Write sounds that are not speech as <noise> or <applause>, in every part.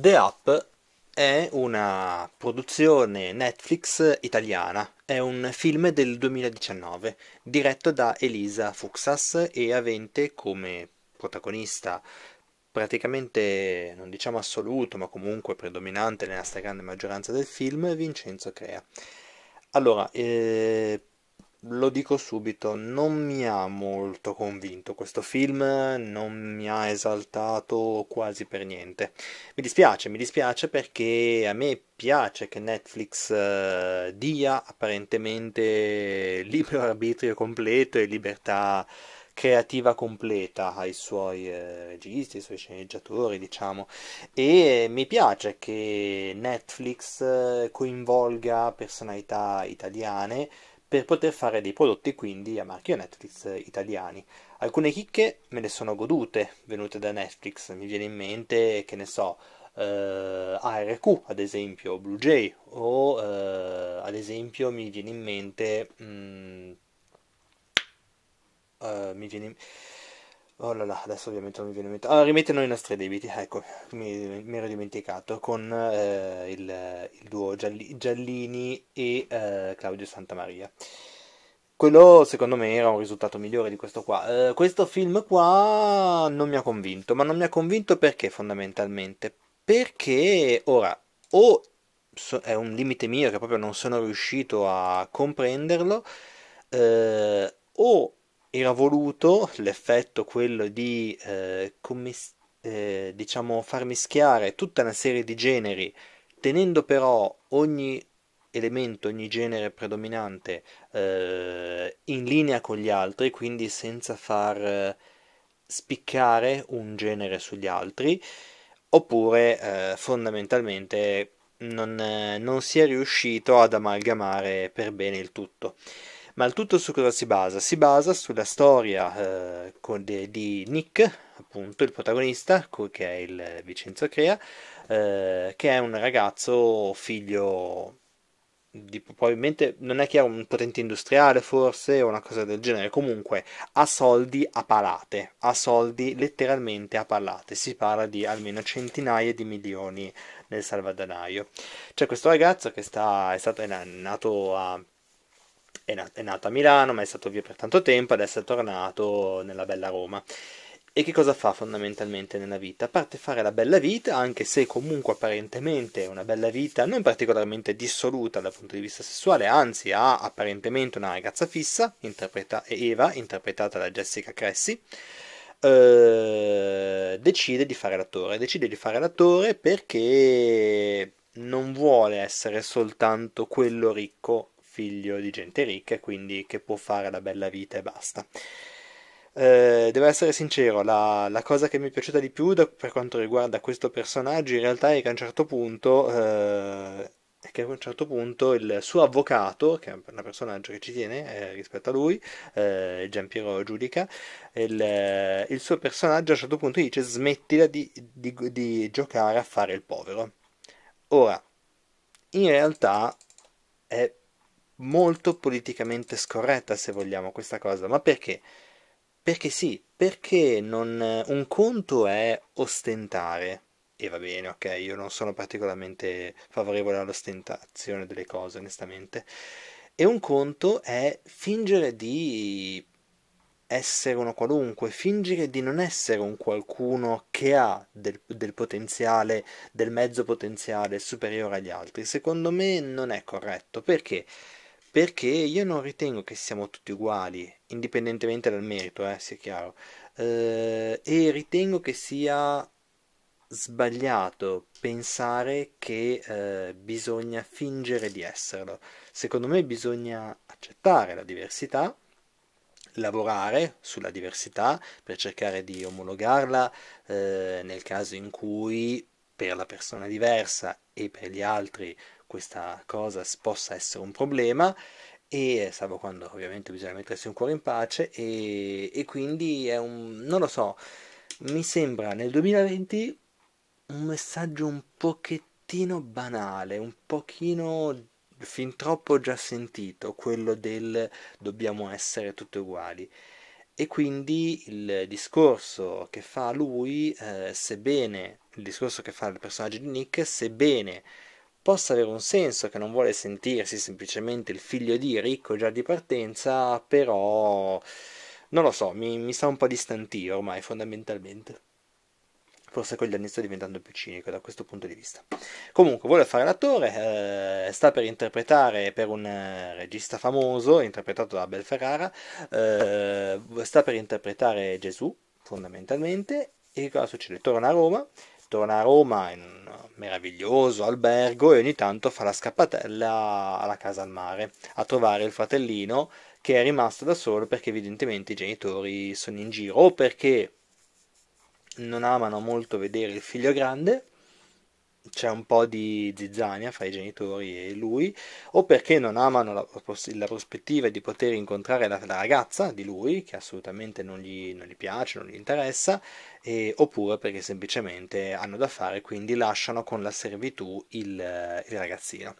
The Up è una produzione Netflix italiana, è un film del 2019 diretto da Elisa Fuxas e avente come protagonista praticamente, non diciamo assoluto, ma comunque predominante nella stragrande maggioranza del film, Vincenzo Crea. Allora, eh, lo dico subito, non mi ha molto convinto questo film, non mi ha esaltato quasi per niente. Mi dispiace, mi dispiace perché a me piace che Netflix eh, dia apparentemente libero <laughs> arbitrio completo e libertà creativa completa ai suoi eh, registi, ai suoi sceneggiatori, diciamo. E mi piace che Netflix eh, coinvolga personalità italiane per poter fare dei prodotti quindi a marchio Netflix eh, italiani. Alcune chicche me le sono godute venute da Netflix, mi viene in mente che ne so, eh, ARQ ad esempio, Blue Jay o eh, ad esempio mi viene in mente... Mh, mm, eh, mi viene in Oh là là, adesso ovviamente non mi viene in mente. Allora, ah, rimettono i nostri debiti, ecco, mi, mi ero dimenticato, con eh, il, il, duo Gialli, Giallini e eh, Claudio Santamaria. Quello secondo me era un risultato migliore di questo qua. Eh, questo film qua non mi ha convinto, ma non mi ha convinto perché fondamentalmente? Perché ora o so, è un limite mio che proprio non sono riuscito a comprenderlo, eh, o era voluto l'effetto quello di eh, commis- eh, diciamo far mischiare tutta una serie di generi tenendo però ogni elemento, ogni genere predominante eh, in linea con gli altri, quindi senza far eh, spiccare un genere sugli altri, oppure eh, fondamentalmente non, non si è riuscito ad amalgamare per bene il tutto. Ma il tutto su cosa si basa? Si basa sulla storia eh, de, di Nick, appunto il protagonista, che è il Vincenzo Crea, eh, che è un ragazzo figlio di, probabilmente non è che è un potente industriale forse o una cosa del genere, comunque ha soldi a palate, ha soldi letteralmente a palate, si parla di almeno centinaia di milioni nel salvadanaio. C'è questo ragazzo che sta, è, stato, è nato a è, nat- è nato a Milano, ma è stato via per tanto tempo, adesso è tornato nella bella Roma. E che cosa fa fondamentalmente nella vita? A parte fare la bella vita, anche se comunque apparentemente è una bella vita non particolarmente dissoluta dal punto di vista sessuale, anzi ha apparentemente una ragazza fissa, interpreta- Eva, interpretata da Jessica Cressi, eh, decide di fare l'attore. Decide di fare l'attore perché non vuole essere soltanto quello ricco figlio di gente ricca e quindi che può fare la bella vita e basta. Eh, devo essere sincero, la, la, cosa che mi è piaciuta di più da, per quanto riguarda questo personaggio in realtà è che a un certo punto... Eh, che a un certo punto il suo avvocato, che è un personaggio che ci tiene eh, rispetto a lui, eh, Giampiero Giudica, il, eh, il, suo personaggio a un certo punto dice smettila di, di, di giocare a fare il povero. Ora, in realtà è molto politicamente scorretta, se vogliamo, questa cosa. Ma perché? Perché sì, perché non, eh, un conto è ostentare, e va bene, ok, io non sono particolarmente favorevole all'ostentazione delle cose, onestamente, e un conto è fingere di essere uno qualunque, fingere di non essere un qualcuno che ha del, del, potenziale, del mezzo potenziale superiore agli altri, secondo me non è corretto. Perché? perché io non ritengo che siamo tutti uguali, indipendentemente dal merito, eh, sia chiaro, eh, e ritengo che sia sbagliato pensare che eh, bisogna fingere di esserlo. Secondo me bisogna accettare la diversità, lavorare sulla diversità per cercare di omologarla eh, nel caso in cui per la persona diversa e per gli altri questa cosa possa essere un problema e salvo quando ovviamente bisogna mettersi un cuore in pace e, e quindi è un non lo so mi sembra nel 2020 un messaggio un pochettino banale un pochino fin troppo già sentito quello del dobbiamo essere tutti uguali e quindi il discorso che fa lui eh, sebbene il discorso che fa il personaggio di Nick sebbene possa avere un senso, che non vuole sentirsi semplicemente il figlio di ricco già di partenza, però non lo so, mi, mi sta un po' distantio ormai fondamentalmente. Forse con gli anni diventando più cinico da questo punto di vista. Comunque, vuole fare l'attore, eh, sta per interpretare per un eh, regista famoso, interpretato da Abel Ferrara, eh, sta per interpretare Gesù, fondamentalmente, e cosa succede? Torna a Roma, torna a Roma in un meraviglioso albergo e ogni tanto fa la scappatella alla casa al mare a trovare il fratellino che è rimasto da solo perché evidentemente i genitori sono in giro o perché non amano molto vedere il figlio grande c'è un po' di zizzania fra i genitori e lui, o perché non amano la, la prospettiva di poter incontrare la, la, ragazza di lui, che assolutamente non gli, non gli piace, non gli interessa, e, oppure perché semplicemente hanno da fare, quindi lasciano con la servitù il, il ragazzino.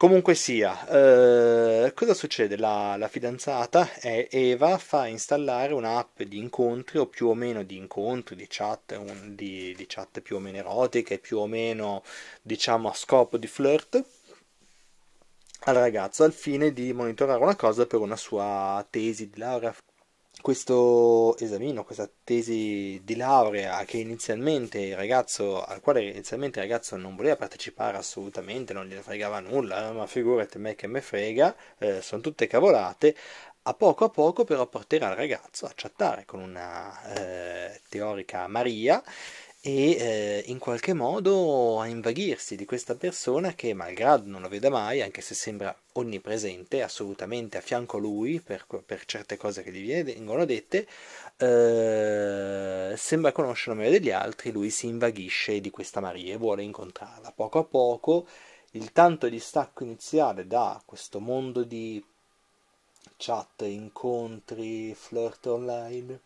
Comunque sia, eh, cosa succede? La, la fidanzata è Eva fa installare un'app di incontri o più o meno di incontri, di chat, un, di, di chat più o meno erotiche, più o meno diciamo a scopo di flirt al ragazzo al fine di monitorare una cosa per una sua tesi di laurea questo esamino, questa tesi di laurea che inizialmente il ragazzo, al quale inizialmente il ragazzo non voleva partecipare assolutamente, non gli fregava nulla, ah, ma figurati me che me frega, eh, sono tutte cavolate, a poco a poco però porterà il ragazzo a chattare con una eh, teorica Maria e eh, in qualche modo a invaghirsi di questa persona che malgrado non lo veda mai, anche se sembra onnipresente, assolutamente a fianco a lui per, per certe cose che gli vengono dette, eh, sembra conoscere meglio degli altri, lui si invaghisce di questa Maria e vuole incontrarla. Poco a poco il tanto distacco iniziale da questo mondo di chat, incontri, flirt online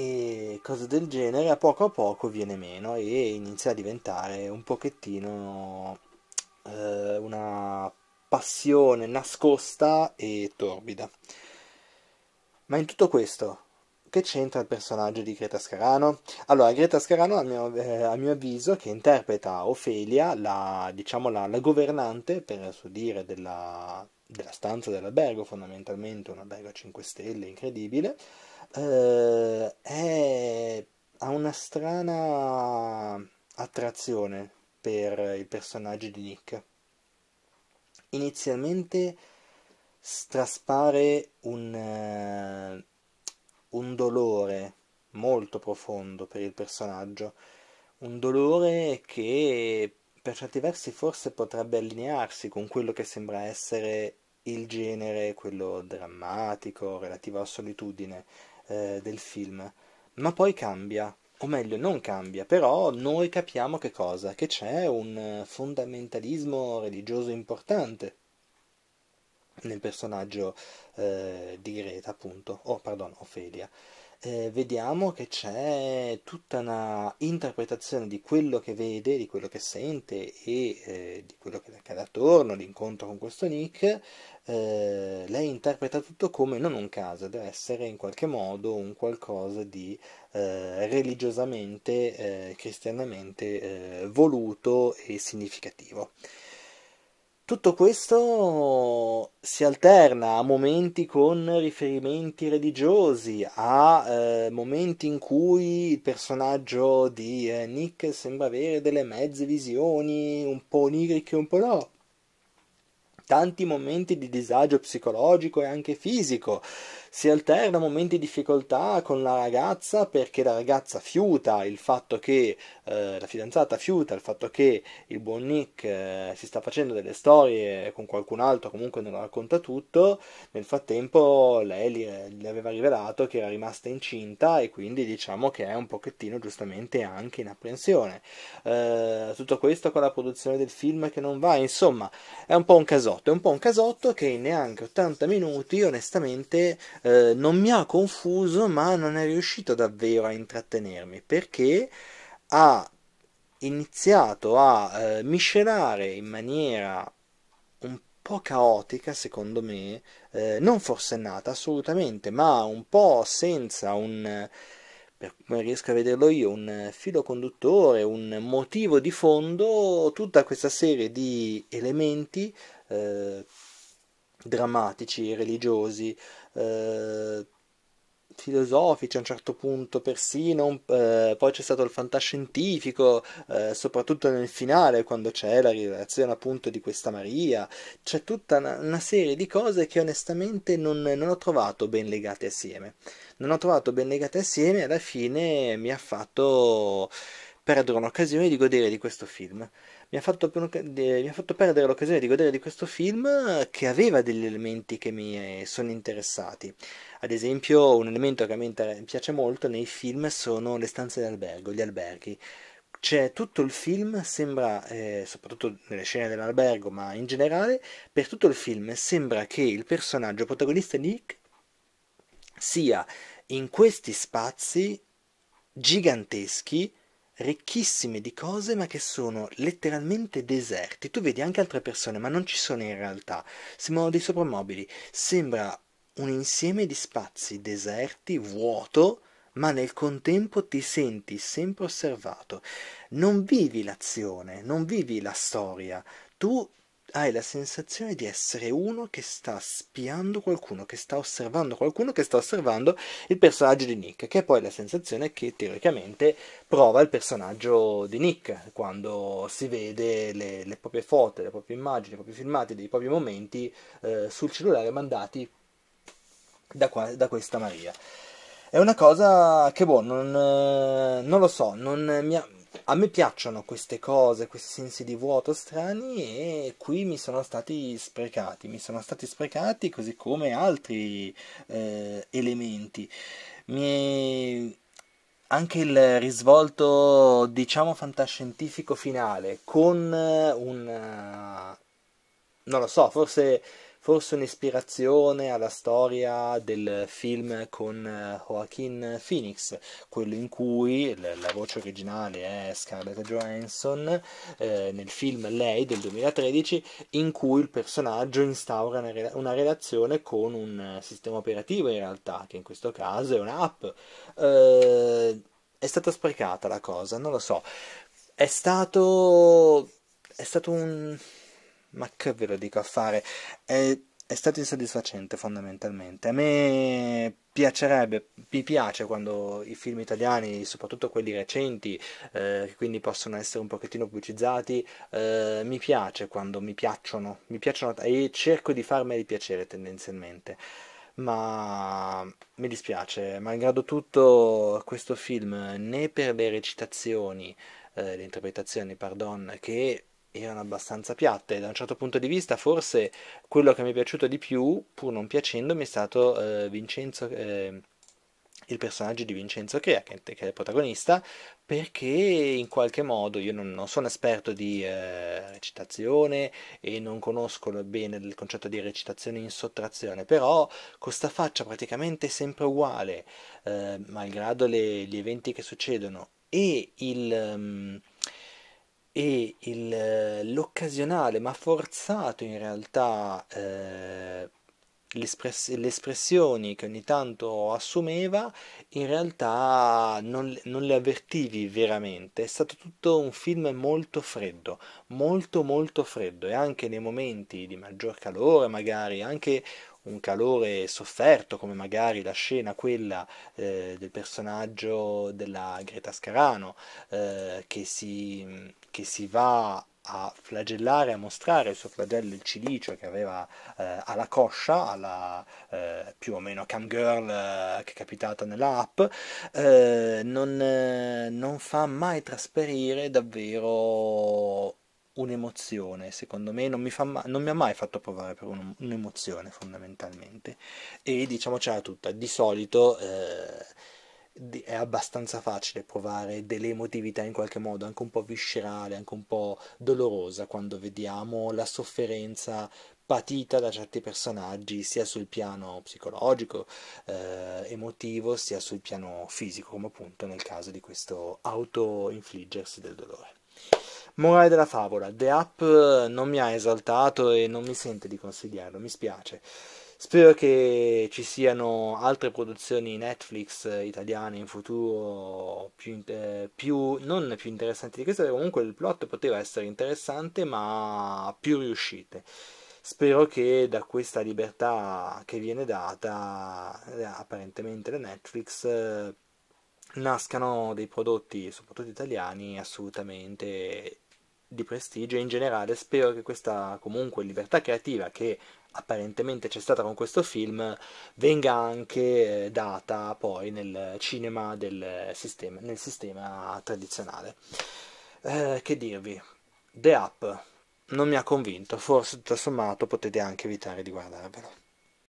e cose del genere a poco a poco viene meno e inizia a diventare un pochettino eh, una passione nascosta e torbida. Ma in tutto questo, che c'entra il personaggio di Greta Scarano? Allora, Greta Scarano, a mio, eh, a mio avviso, che interpreta Ofelia, la, diciamo, la, la governante, per suo dire, della, della stanza dell'albergo, fondamentalmente un albergo a 5 stelle incredibile, eh, è, ha una strana attrazione per il personaggio di Nick. Inizialmente traspare un, eh, un dolore molto profondo per il personaggio, un dolore che per certi versi forse potrebbe allinearsi con quello che sembra essere il genere, quello drammatico, relativo alla solitudine, eh, del film, ma poi cambia, o meglio non cambia, però noi capiamo che cosa? Che c'è un eh, fondamentalismo religioso importante nel personaggio eh, di Greta, appunto, oh, perdono, Ofelia eh, vediamo che c'è tutta una interpretazione di quello che vede, di quello che sente e eh, di quello che accade attorno, l'incontro con questo Nick, eh, lei interpreta tutto come non un caso, deve essere in qualche modo un qualcosa di eh, religiosamente, eh, cristianamente eh, voluto e significativo. Tutto questo si alterna a momenti con riferimenti religiosi, a eh, momenti in cui il personaggio di eh, Nick sembra avere delle mezze visioni, un po' oniriche, un po' no. Tanti momenti di disagio psicologico e anche fisico, si alterna momenti di difficoltà con la ragazza perché la ragazza fiuta il fatto che eh, la fidanzata fiuta il fatto che il buon Nick eh, si sta facendo delle storie con qualcun altro, comunque non racconta tutto. Nel frattempo lei gli, gli aveva rivelato che era rimasta incinta e quindi diciamo che è un pochettino giustamente anche in apprensione. Eh, tutto questo con la produzione del film che non va, insomma, è un po' un casotto, è un po' un casotto che in neanche 80 minuti onestamente eh, non mi ha confuso, ma non è riuscito davvero a intrattenermi perché ha iniziato a eh, miscelare in maniera un po' caotica, secondo me, eh, non forsennata assolutamente, ma un po' senza un per come riesco a vederlo io, un filo conduttore, un motivo di fondo, tutta questa serie di elementi eh, drammatici, religiosi, eh, filosofici a un certo punto persino, eh, poi c'è stato il fantascientifico, eh, soprattutto nel finale quando c'è la rivelazione appunto di questa Maria, c'è tutta una, una serie di cose che onestamente non, non, ho trovato ben legate assieme. Non ho trovato ben legate assieme e alla fine mi ha fatto perdere un'occasione di godere di questo film mi ha, fatto, mi ha fatto perdere l'occasione di godere di questo film che aveva degli elementi che mi eh, sono interessati. Ad esempio, un elemento che a me piace molto nei film sono le stanze d'albergo, gli alberghi. C'è tutto il film, sembra, eh, soprattutto nelle scene dell'albergo, ma in generale, per tutto il film sembra che il personaggio protagonista Nick sia in questi spazi giganteschi ricchissime di cose ma che sono letteralmente deserti. Tu vedi anche altre persone ma non ci sono in realtà, sembrano dei soprammobili, sembra un insieme di spazi deserti, vuoto, ma nel contempo ti senti sempre osservato. Non vivi l'azione, non vivi la storia, tu hai la sensazione di essere uno che sta spiando qualcuno, che sta osservando qualcuno, che sta osservando il personaggio di Nick, che è poi la sensazione che teoricamente prova il personaggio di Nick quando si vede le, le proprie foto, le proprie immagini, i propri filmati, dei propri momenti eh, sul cellulare mandati da, qua, da questa Maria. È una cosa che, boh, non, eh, non lo so, non mi ha a me piacciono queste cose, questi sensi di vuoto strani e qui mi sono stati sprecati, mi sono stati sprecati così come altri eh, elementi. Mi... Anche il risvolto, diciamo, fantascientifico finale con un... non lo so, forse forse un'ispirazione alla storia del film con eh, Joaquin Phoenix, quello in cui la voce originale è Scarlett Johansson, eh, nel film Lei del 2013, in cui il personaggio instaura una, re- una, relazione con un eh, sistema operativo in realtà, che in questo caso è un'app. Eh, è stata sprecata la cosa, non lo so. È stato... È stato un, ma che ve lo dico a fare? È, è stato insoddisfacente fondamentalmente. A me piacerebbe, mi piace quando i film italiani, soprattutto quelli recenti, eh, quindi possono essere un pochettino pubblicizzati, eh, mi piace quando mi piacciono, mi piacciono e cerco di farmeli piacere tendenzialmente. Ma mi dispiace, malgrado tutto questo film, né per le recitazioni, eh, le interpretazioni, pardon, che erano abbastanza piatte. Da un certo punto di vista, forse quello che mi è piaciuto di più, pur non piacendomi, è stato eh, Vincenzo, eh, il personaggio di Vincenzo Crea, che, che, è il protagonista, perché in qualche modo io non, non sono esperto di eh, recitazione e non conosco bene il concetto di recitazione in sottrazione, però con questa faccia praticamente sempre uguale, eh, malgrado le, gli eventi che succedono e il. Um, e il, eh, l'occasionale ma forzato in realtà eh, l'espress- le espressioni che ogni tanto assumeva in realtà non, non, le avvertivi veramente è stato tutto un film molto freddo molto molto freddo e anche nei momenti di maggior calore magari anche un calore sofferto come magari la scena quella eh, del personaggio della Greta Scarano eh, che si che si va a flagellare, a mostrare il suo flagello, il cilicio che aveva eh, alla coscia, alla eh, più o meno cam girl eh, che è capitata nella app, eh, non, eh, non fa mai trasferire davvero un'emozione, secondo me non mi, ma- non mi, ha mai fatto provare per un- un'emozione fondamentalmente. E diciamocela tutta, di solito eh, è abbastanza facile provare delle emotività in qualche modo, anche un po' viscerale, anche un po' dolorosa quando vediamo la sofferenza patita da certi personaggi sia sul piano psicologico, eh, emotivo, sia sul piano fisico, come appunto nel caso di questo auto-infliggersi del dolore. Morale della favola, The App non mi ha esaltato e non mi sente di consigliarlo, mi spiace. Spero che ci siano altre produzioni Netflix eh, italiane in futuro più, eh, più, non più interessanti di questa, comunque il plot poteva essere interessante ma più riuscite. Spero che da questa libertà che viene data eh, apparentemente da Netflix eh, nascano dei prodotti, soprattutto italiani, assolutamente di prestigio in generale spero che questa comunque libertà creativa che apparentemente c'è stata con questo film venga anche eh, data poi nel cinema del sistema, nel sistema tradizionale. Eh, che dirvi? The App non mi ha convinto, forse tutto sommato potete anche evitare di guardarvelo.